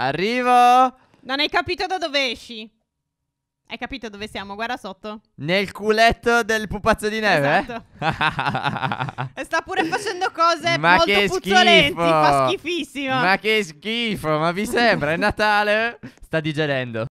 Arrivo. Non hai capito da dove esci. Hai capito dove siamo? Guarda sotto. Nel culetto del pupazzo di neve? Esatto. e sta pure facendo cose ma molto puzzolenti. Schifo. Fa schifissimo. Ma che schifo, ma vi sembra? È Natale? Sta digerendo.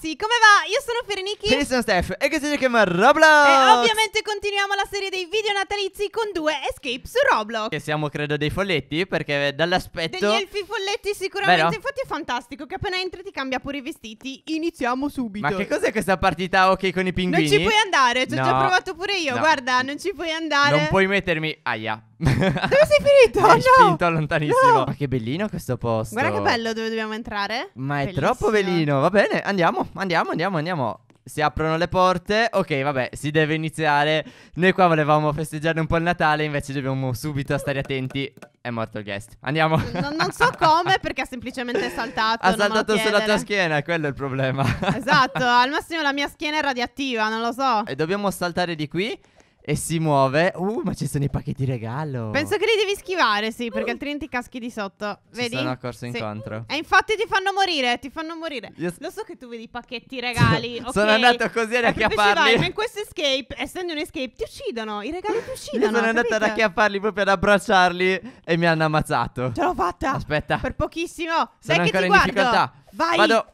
ragazzi, come va? Io sono Ferenichi. Io sono Steph. E che si chiama Roblox. E ovviamente continuiamo la serie dei video natalizi con due escape su Roblox. Che siamo, credo, dei folletti. Perché dall'aspetto. Degli elfi folletti, sicuramente. Vero? Infatti, è fantastico che appena entri ti cambia pure i vestiti. Iniziamo subito. Ma che cos'è questa partita ok con i pinguini? Non ci puoi andare. Ci ho no. già provato pure io. No. Guarda, non ci puoi andare. Non puoi mettermi. Aia dove sei finito? Hai no! spinto lontanissimo. No! Ma che bellino questo posto. Guarda che bello dove dobbiamo entrare. Ma è Bellissimo. troppo bellino. Va bene, andiamo, andiamo, andiamo, andiamo. Si aprono le porte. Ok, vabbè, si deve iniziare. Noi qua volevamo festeggiare un po' il Natale, invece dobbiamo subito stare attenti. È morto il guest. Andiamo. Non, non so come, perché ha semplicemente saltato. Ha saltato sulla tua schiena, quello è il problema. Esatto, al massimo la mia schiena è radioattiva, non lo so. E dobbiamo saltare di qui e si muove. Uh, ma ci sono i pacchetti regalo. Penso che li devi schivare, sì, perché altrimenti caschi di sotto. Ci Vedi? sono accorso sì. incontro. E infatti ti fanno morire, ti fanno morire. Io... Lo so che tu vedi i pacchetti regali. okay. Sono andato così ad acchiapparli. Ma in questo escape, essendo un escape, ti uccidono. I regali ti uccidono. Io sono andato ad acchiapparli proprio ad abbracciarli e mi hanno ammazzato. Ce l'ho fatta. Aspetta. Per pochissimo. Sono che ti in guardo. difficoltà. Vai. Vado.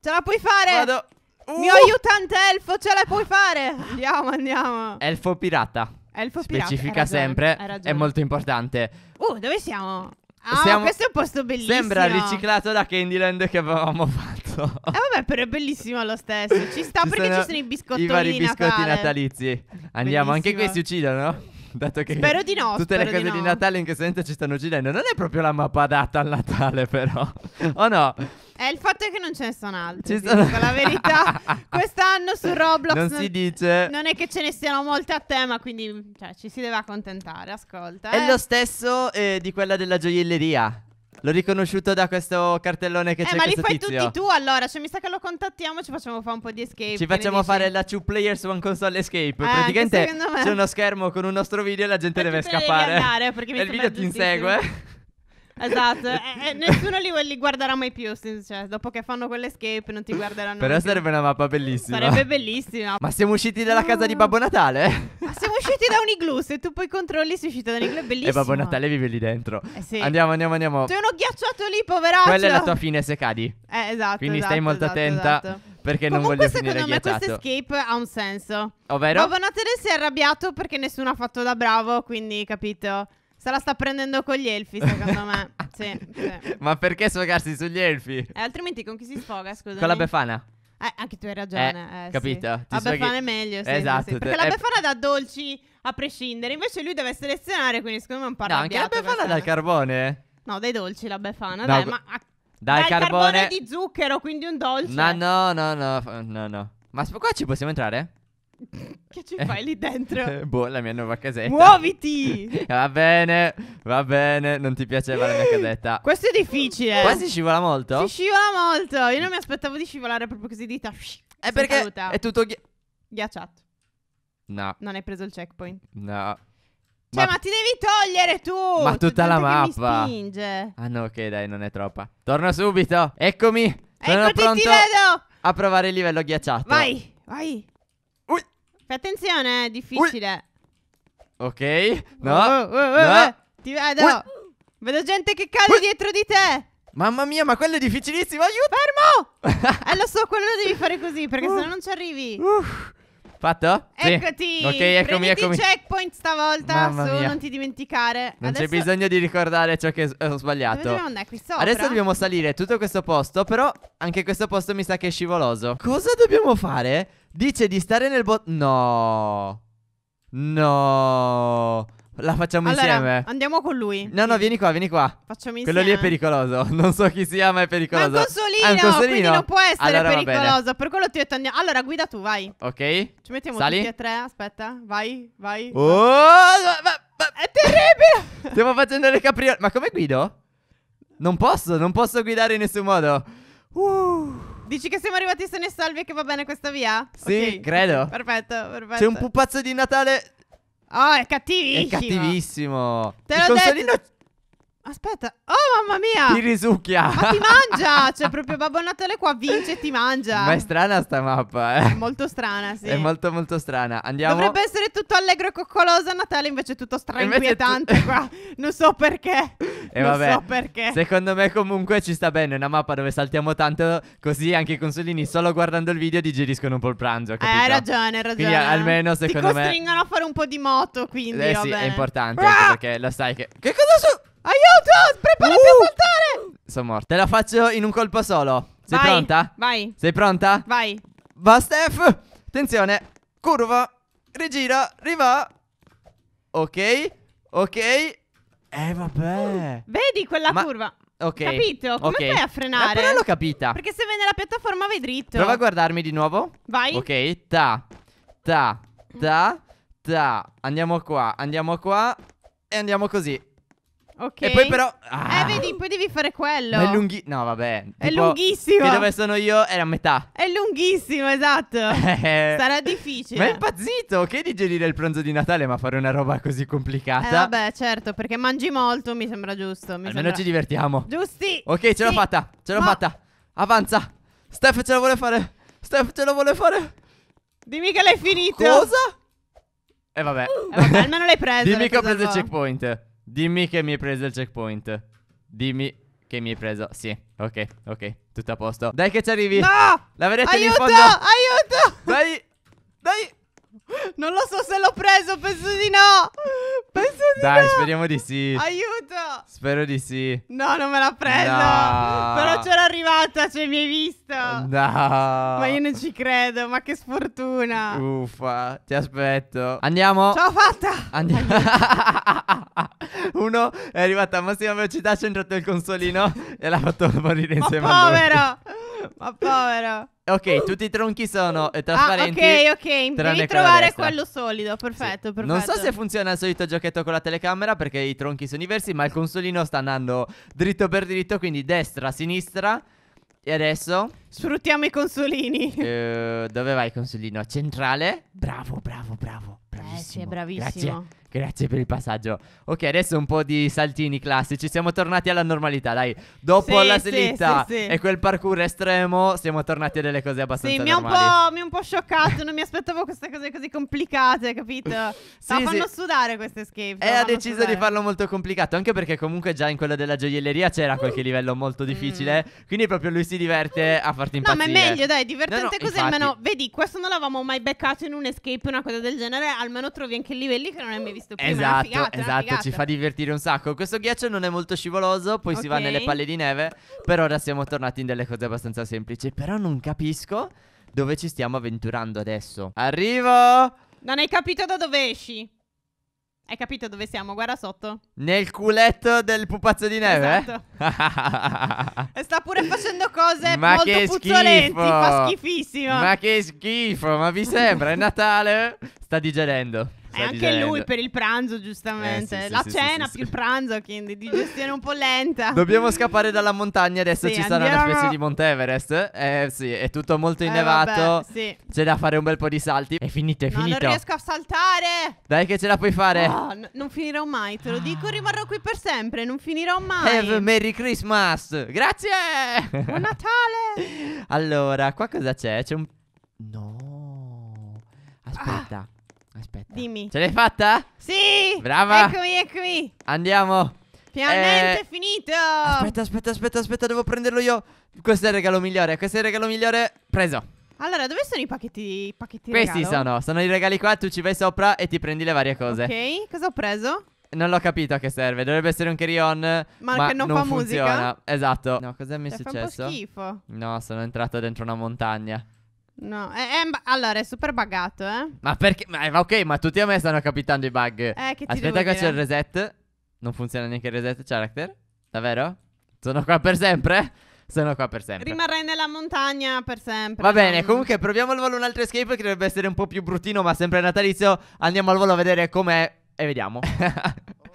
Ce la puoi fare. Vado. Mio uh! aiutante elfo, ce la puoi fare? Andiamo, andiamo. Elfo pirata. Elfo pirata. Specifica ragione, sempre, è molto importante. Uh, dove siamo? Ah, siamo... questo è un posto bellissimo. Sembra riciclato da Candyland che avevamo fatto. Eh vabbè, però è bellissimo lo stesso. Ci sta ci perché sono ci sono i biscottini. I vari biscotti Natale. natalizi. Andiamo, bellissimo. anche qui si uccidono. Dato che spero di no. Tutte le cose di, no. di Natale in questo momento ci stanno uccidendo. Non è proprio la mappa data al Natale, però. o oh no? È eh, il fatto che non ce ne sono altri. Ci sono... la verità. Quest'anno su Roblox non, non, si dice. Non è che ce ne siano molte a tema, quindi cioè, ci si deve accontentare. Ascolta. È eh. lo stesso eh, di quella della gioielleria. L'ho riconosciuto da questo cartellone che eh, c'è ma li fai tizio. tutti tu allora, cioè mi sa che lo contattiamo e ci facciamo fare un po' di escape. Ci facciamo fare la two players one console escape. Eh, Praticamente c'è uno schermo con un nostro video e la gente per deve scappare. Andare, perché e il video ti insegue. Esatto, e eh, eh, nessuno li, li, guarderà mai più. Cioè, dopo che fanno quell'escape, non ti guarderanno. Però sarebbe più. una mappa bellissima. Sarebbe bellissima. Ma siamo usciti dalla casa di Babbo Natale? Ma siamo usciti da un igloo. Se tu poi controlli, sei uscito da un igloo. È bellissimo. E Babbo Natale vive lì dentro. Eh sì. Andiamo, andiamo, andiamo. C'è uno ghiacciato lì, poveraccio. Quella è la tua fine se cadi. Eh, esatto. Quindi esatto, stai molto esatto, attenta. Esatto perché Comunque, non voglio finire ghiacciato. Comunque secondo me questo escape ha un senso. Ovvero? Babbo Natale si è arrabbiato perché nessuno ha fatto da bravo, quindi capito. Se la sta prendendo con gli elfi, secondo me. sì, sì. Ma perché sfogarsi sugli elfi? Eh, altrimenti con chi si sfoga, scusami? Con la Befana. Eh, anche tu hai ragione. Eh, eh capito? Sì. La Befana è meglio. Sì, esatto. Sì, perché la eh, Befana dà dolci a prescindere. Invece lui deve selezionare, quindi secondo me è un po' No, anche la Befana dal carbone. Eh. No, dai dolci la Befana. No, dai, ma... A... Dal, dal carbone... carbone di zucchero, quindi un dolce. No, no, no, no, no, no. Ma qua ci possiamo entrare? Che ci fai lì dentro? boh, la mia nuova casetta. Muoviti! va bene, va bene, non ti piaceva la mia casetta. Questo è difficile. Qua si scivola molto? Si scivola molto. Io non mi aspettavo di scivolare proprio così dita. È perché caduta. è tutto ghi- ghiacciato. No. Non hai preso il checkpoint. No. Cioè, ma, ma ti devi togliere tu! Ma tutta la mappa! Mi spinge. Ah no, ok, dai, non è troppa. Torna subito! Eccomi! Sono Eccoti, pronto ti vedo! a provare il livello ghiacciato. Vai, vai! attenzione, eh, è difficile. Ui. Ok. Oh, no. Oh, oh, oh, no. Eh, ti vedo. Vedo gente che cade dietro di te. Mamma mia, ma quello è difficilissimo. Aiuto. Fermo. eh, lo so, quello devi fare così perché uh. se no non ci arrivi. Uff. Fatto? Eccoti! Sì. Ok, eccomi, eccomi. checkpoint stavolta, Mamma su, mia. non ti dimenticare. Non Adesso... c'è bisogno di ricordare ciò che ho sbagliato. Dove andare? Qui sopra? Adesso dobbiamo salire tutto questo posto, però anche questo posto mi sa che è scivoloso. Cosa dobbiamo fare? Dice di stare nel bot... No. No. La facciamo allora, insieme. Andiamo con lui. No, no, vieni qua, vieni qua. Facciamo insieme. Quello lì è pericoloso. Non so chi sia, ma è pericoloso. Ma è un consolino, è ah, un consolino. quindi non può essere allora, pericoloso. Per quello ti ho detto andiamo. Allora, guida tu, vai. Ok. Ci mettiamo Sali. tutti e tre. Aspetta, vai, vai. Oh, va, va, va. È terribile. Stiamo facendo le capriole. Ma come guido? Non posso, non posso guidare in nessun modo. Uh. Dici che siamo arrivati sani e salvi e che va bene questa via? Sì, okay. credo. Perfetto, perfetto. C'è un pupazzo di Natale Oh, è cattivissimo. È cattivissimo. Te l'ho detto. Aspetta, oh mamma mia! Ti risucchia! Ma ti mangia! Cioè, proprio Babbo Natale qua vince e ti mangia! Ma è strana sta mappa, eh? È molto strana, sì. È molto, molto strana. Andiamo. Dovrebbe essere tutto allegro e coccoloso a Natale, invece è tutto strainquietante tu... qua. Non so perché. E non vabbè, so perché. Secondo me, comunque, ci sta bene. È una mappa dove saltiamo tanto, così anche i consolini, solo guardando il video, digeriscono un po' il pranzo. Eh, capito? hai ragione, hai ragione. Quindi, almeno, secondo me. Ti costringono me... a fare un po' di moto, quindi. Eh, sì, è importante. Ah! perché lo sai che. Che cosa sono? Aiuto! Preparati uh! a saltare! Sono morta. Te la faccio in un colpo solo. Sei vai, pronta? Vai. Sei pronta? Vai. Va, Steph. Attenzione. Curva. Rigira. Riva. Ok. Ok. Eh, vabbè. Vedi quella Ma... curva. Ok. Capito? Come okay. fai a frenare? Ma però l'ho capita. Perché se vai nella piattaforma vai dritto. Prova a guardarmi di nuovo. Vai. Ok. Ta. Ta. Ta. Ta. Andiamo qua. Andiamo qua. E andiamo così. Ok. E poi però... Eh, ah, eh, vedi, poi devi fare quello. è lunghissimo. No, vabbè. Tipo, è lunghissimo. Di dove sono io era a metà. È lunghissimo, esatto. Eh, Sarà difficile. Ma è impazzito. Che digerire il pranzo di Natale, ma fare una roba così complicata. Eh, vabbè, certo, perché mangi molto, mi sembra giusto. Mi Almeno sembra... ci divertiamo. Giusti. Ok, ce l'ho fatta. Ce l'ho ma... fatta. Avanza. Steph ce la vuole fare. Steph ce la vuole fare. Dimmi che l'hai finito. Cosa? E eh, vabbè. Eh, vabbè almeno l'hai presa. Dimmi che ho preso il checkpoint. Dimmi che mi hai preso il checkpoint. Dimmi che mi hai preso. Sì, ok, ok, tutto a posto. Dai che ci arrivi. No! La vedete aiuto, in fondo. Aiuto! Dai! Dai! Non lo so se l'ho preso, penso di no. Penso di Dai, no. speriamo di sì. Aiuto. Spero di sì. No, non me l'ha presa. No. Però c'era arrivata, cioè mi hai visto. No. Ma io non ci credo, ma che sfortuna. Uffa, ti aspetto. Andiamo. Ce l'ho fatta. Andiamo. Uno è arrivato a massima velocità, c'è entrato il consolino e l'ha fatto morire insieme ma povero. a lui. Ma povero. Ok, tutti i tronchi sono eh, ah, trasparenti. Ah, ok, ok. Devi trovare quello solido. Perfetto, sì. perfetto. Non so se funziona il solito giochetto con la telecamera perché i tronchi sono diversi, ma il consolino sta andando dritto per dritto, quindi destra, sinistra. E adesso? Sfruttiamo i consolini. Eh, dove vai, il consolino? Centrale? Bravo, bravo, bravo. Bravissimo. Eh, sì, bravissimo. Grazie. Grazie per il passaggio. Ok, adesso un po' di saltini classici. Siamo tornati alla normalità, dai. Dopo sì, la slitta sì, sì, e quel parkour estremo, siamo tornati a delle cose abbastanza sì, normali. Sì, mi ha un po' scioccato. non mi aspettavo queste cose così complicate, capito? sì, Ma fanno sudare queste escape. E eh, ha deciso sudare. di farlo molto complicato. Anche perché, comunque, già in quella della gioielleria c'era qualche mm. livello molto difficile. Mm. Quindi, proprio lui si diverte a farti impazzire. No, ma è meglio, dai. Divertente no, no, così. Infatti... Almeno, vedi, questo non l'avevamo mai beccato in un escape, una cosa del genere. Almeno trovi anche livelli che non hai mai visto visto prima. Esatto, figata, esatto, ci fa divertire un sacco. Questo ghiaccio non è molto scivoloso, poi okay. si va nelle palle di neve. Per ora siamo tornati in delle cose abbastanza semplici. Però non capisco dove ci stiamo avventurando adesso. Arrivo! Non hai capito da dove esci. Hai capito dove siamo? Guarda sotto. Nel culetto del pupazzo di neve? Esatto. Eh? sta pure facendo cose ma molto che puzzolenti. Schifo. Fa schifissimo. Ma che schifo, ma vi sembra? È Natale? Sta digerendo è anche dicendo. lui per il pranzo, giustamente. Eh, sì, la sì, cena sì, più il pranzo, quindi digestione un po' lenta. Dobbiamo scappare dalla montagna, adesso ci sarà una specie di Monte Everest. Eh sì, è tutto molto eh, innevato. Eh, C'è da fare un bel po' di salti. È finito, è no, finito. non riesco a saltare. Dai che ce la puoi fare. Oh, non finirò mai, te lo dico, ah. rimarrò qui per sempre, non finirò mai. Have a Merry Christmas. Grazie. Buon Natale. allora, qua cosa c'è? C'è un... No. Ah, Aspetta. Ah. Aspetta. Dimmi. Ce l'hai fatta? Sì. Brava. Eccomi, eccomi. Andiamo. Finalmente eh... è finito. Aspetta, aspetta, aspetta, aspetta, devo prenderlo io. Questo è il regalo migliore. Questo è il regalo migliore. Preso. Allora, dove sono i pacchetti? I pacchetti Questi regalo? sono. Sono i regali qua. Tu ci vai sopra e ti prendi le varie cose. Ok, cosa ho preso? Non l'ho capito a che serve. Dovrebbe essere un carry-on. Ma, ma, che non, non fa funziona. musica. Esatto. No, cos'è mi è successo? Cioè, fa un po' schifo. No, sono entrato dentro una montagna. No, è, è, allora è super buggato, eh. Ma perché? Ma, eh, ma ok, ma tutti a me stanno capitando i bug. Eh, che ti Aspetta, che c'è il reset. Non funziona neanche il reset character. Davvero? Sono qua per sempre? Sono qua per sempre. Rimarrai nella montagna per sempre. Va bene, non... comunque proviamo al volo un altro escape che dovrebbe essere un po' più bruttino, ma sempre natalizio. Andiamo al volo a vedere com'è e vediamo.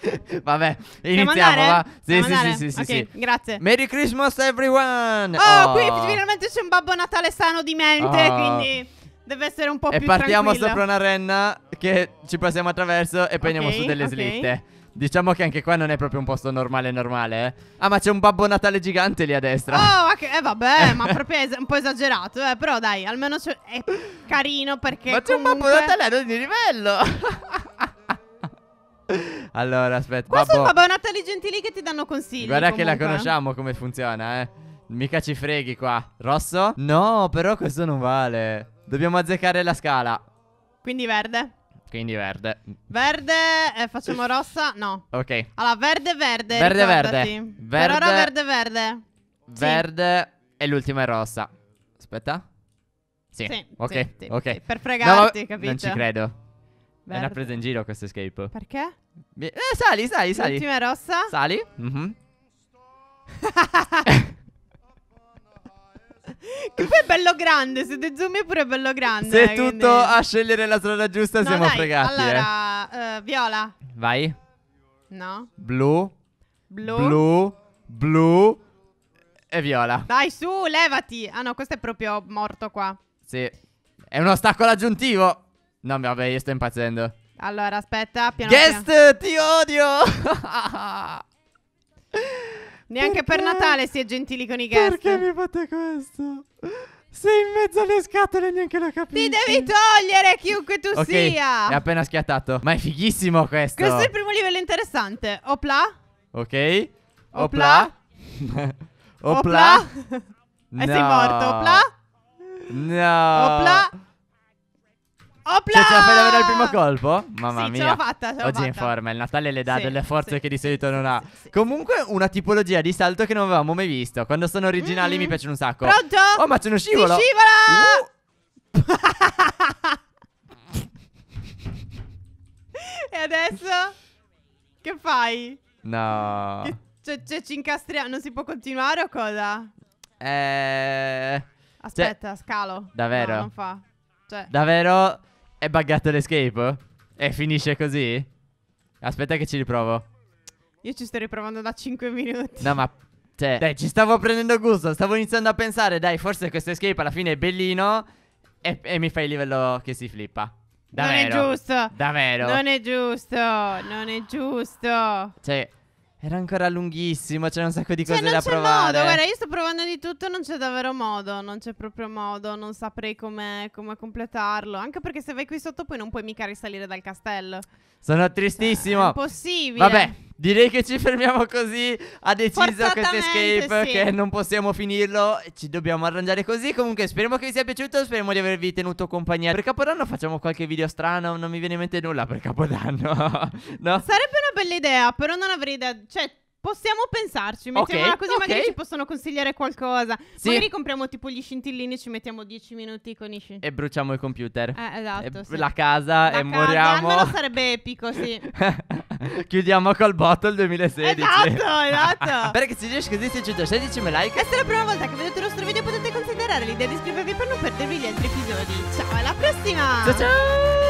Vabbè, iniziamo. Va. Sì, sì, sì, sì, sì, okay, sì. Grazie. Merry Christmas, everyone. Oh, oh. qui finalmente c'è un babbo Natale sano di mente. Oh. Quindi deve essere un po' e più partiamo sopra una renna che ci passiamo attraverso e poi okay, su delle okay. slitte. Diciamo che anche qua non è proprio un posto normale normale, eh. Ah, ma c'è un babbo Natale gigante lì a destra. Oh, okay. eh vabbè, ma proprio è un po' esagerato, eh. Però dai, almeno è carino perché Ma c'è comunque... un babbo Natale ad ogni livello. Allora, aspetta. Qua babbo... sono Babbo Natale Gentili che ti danno consigli. Guarda comunque. che la conosciamo come funziona, eh. Mica ci freghi qua. Rosso? No, però questo non vale. Dobbiamo azzeccare la scala. Quindi verde. Quindi verde. Verde, eh, facciamo rossa? No. Ok. Allora, verde, verde. Verde, verde. verde. Per ora verde, verde. Verde sì. e l'ultima è rossa. Aspetta. Sì. sì ok. Sì, ok. Per fregarti, no, capito? Non ci credo. Verde. Era presa in giro questo escape. Perché? Eh, sali, sali, sali. L'ultima è rossa. Sali. Mhm. Che poi è bello grande, se te zoomi è pure bello grande. Se è tutto a scegliere la strada giusta no, siamo dai, fregati. Allora, eh. uh, viola. Vai. No. Blu. Blu. Blu. Blu. E viola. Dai, su, levati. Ah no, questo è proprio morto qua. Sì. È un ostacolo aggiuntivo. No, vabbè, io sto impazzendo. Allora, aspetta, piano Guest, piano. ti odio! Neanche Perché? per Natale si è gentili con i guest. Perché mi fate questo? Sei in mezzo alle scatole, neanche lo capisco. Ti devi togliere, chiunque tu okay, sia. È appena schiattato. Ma è fighissimo questo. Questo è il primo livello interessante. Opla. Ok. Opla. Opla. Opla. Opla. No. E eh, sei morto. Opla. No. Opla. Opla! Cioè, ce la fai davvero il primo colpo? Mamma sì, mia. Ce l'ho fatta, ce l'ho Oggi è in forma. Il Natale le dà sì, delle forze sì. che di solito non ha. Comunque, una tipologia di salto che non avevamo mai visto. Quando sono originali mm -hmm. mi piacciono un sacco. Pronto? Oh, ma c'è uno scivolo! Si scivola! Uh. e adesso? Che fai? No. Che, cioè, cioè, ci incastriamo. Non si può continuare o cosa? Eh. Aspetta, cioè, scalo. Davvero? No, non fa. Cioè. Davvero? È buggato l'escape? E finisce così? Aspetta che ci riprovo. Io ci sto riprovando da 5 minuti. No, ma... Cioè, dai, ci stavo prendendo gusto. Stavo iniziando a pensare, dai, forse questo escape alla fine è bellino. E, e mi fai il livello che si flippa. Davvero. Non è giusto. Davvero. Non è giusto. Non è giusto. Cioè, era ancora lunghissimo, c'era un sacco di cioè, cose cioè, da provare. Modo, guarda, io sto provando di tutto, non c'è davvero modo, non c'è proprio modo, non saprei come completarlo. Anche perché se vai qui sotto poi non puoi mica risalire dal castello. Sono tristissimo. Cioè, è impossibile. Vabbè, direi che ci fermiamo così. Ha deciso questo escape sì. che non possiamo finirlo. Ci dobbiamo arrangiare così. Comunque, speriamo che vi sia piaciuto. Speriamo di avervi tenuto compagnia. Per Capodanno facciamo qualche video strano. Non mi viene in mente nulla per Capodanno. no? Sarebbe una bella idea, però non avrei idea. Cioè, possiamo pensarci, mettiamola Ok, così, magari ci possono consigliare qualcosa. Sì. Magari compriamo tipo gli scintillini, e ci mettiamo 10 minuti con i scintillini. E bruciamo il computer. Eh, esatto. E sì. La casa La e casa, moriamo. Almeno sarebbe epico, sì. Chiudiamo col botto il 2016. Esatto, esatto. Perché se riesci così 16 me like. E se è la prima volta che vedete il nostro video potete considerare l'idea di iscrivervi per non perdervi gli altri episodi. Ciao, alla prossima! Ciao ciao!